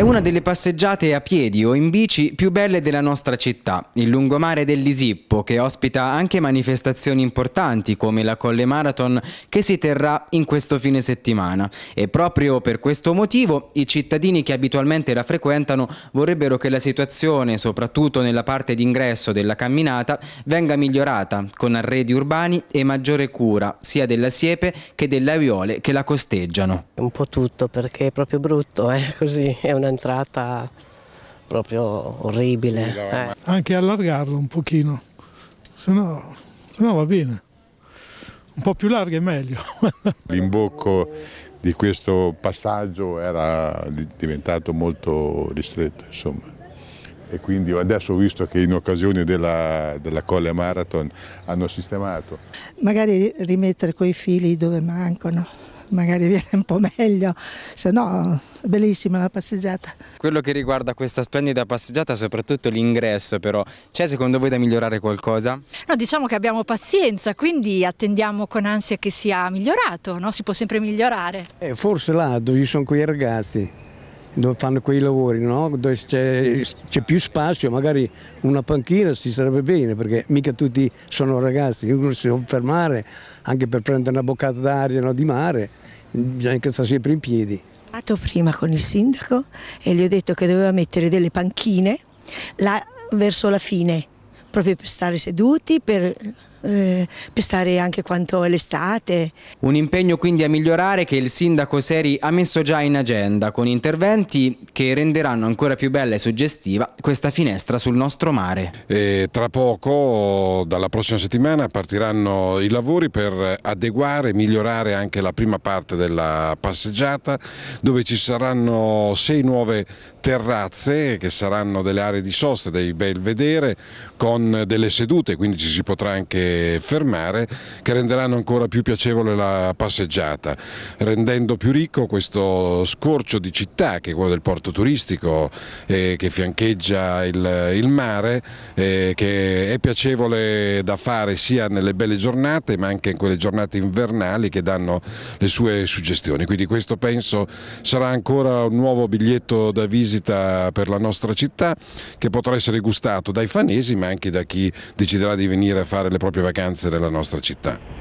È una delle passeggiate a piedi o in bici più belle della nostra città, il lungomare dell'Isippo, che ospita anche manifestazioni importanti come la Colle Marathon che si terrà in questo fine settimana. E proprio per questo motivo i cittadini che abitualmente la frequentano vorrebbero che la situazione, soprattutto nella parte d'ingresso della camminata, venga migliorata con arredi urbani e maggiore cura sia della siepe che delle aiuole che la costeggiano. Un po' tutto perché è proprio brutto, eh? così è una un'entrata proprio orribile. Eh. Anche allargarlo un pochino, se no, va bene. Un po' più larga è meglio. L'imbocco di questo passaggio era diventato molto ristretto, insomma. E quindi adesso ho visto che in occasione della, della Colle Marathon hanno sistemato. Magari rimettere quei fili dove mancano magari viene un po' meglio, se no è bellissima la passeggiata. Quello che riguarda questa splendida passeggiata, soprattutto l'ingresso però, c'è secondo voi da migliorare qualcosa? No, diciamo che abbiamo pazienza, quindi attendiamo con ansia che sia migliorato, no? si può sempre migliorare. Eh, forse là dove ci sono quei ragazzi dove fanno quei lavori, no? dove c'è, più spazio, magari una panchina si sarebbe bene perché mica tutti sono ragazzi, uno si può fermare anche per prendere una boccata d'aria no? di mare, bisogna che sta sempre in piedi. Ho parlato prima con il sindaco e gli ho detto che doveva mettere delle panchine là verso la fine, proprio per stare seduti, per eh, pestare anche quanto è l'estate. Un impegno quindi a migliorare che il sindaco Seri ha messo già in agenda con interventi che renderanno ancora più bella e suggestiva questa finestra sul nostro mare. E tra poco, dalla prossima settimana, partiranno i lavori per adeguare e migliorare anche la prima parte della passeggiata dove ci saranno sei nuove terrazze che saranno delle aree di sosta, dei belvedere con delle sedute, quindi ci si potrà anche fermare, che renderanno ancora più piacevole la passeggiata, rendendo più ricco questo scorcio di città che è quello del porto turistico eh, che fiancheggia il, il mare, eh, che è piacevole da fare sia nelle belle giornate ma anche in quelle giornate invernali che danno le sue suggestioni. Quindi questo penso sarà ancora un nuovo biglietto da visita visita per la nostra città che potrà essere gustato dai fanesi ma anche da chi deciderà di venire a fare le proprie vacanze nella nostra città.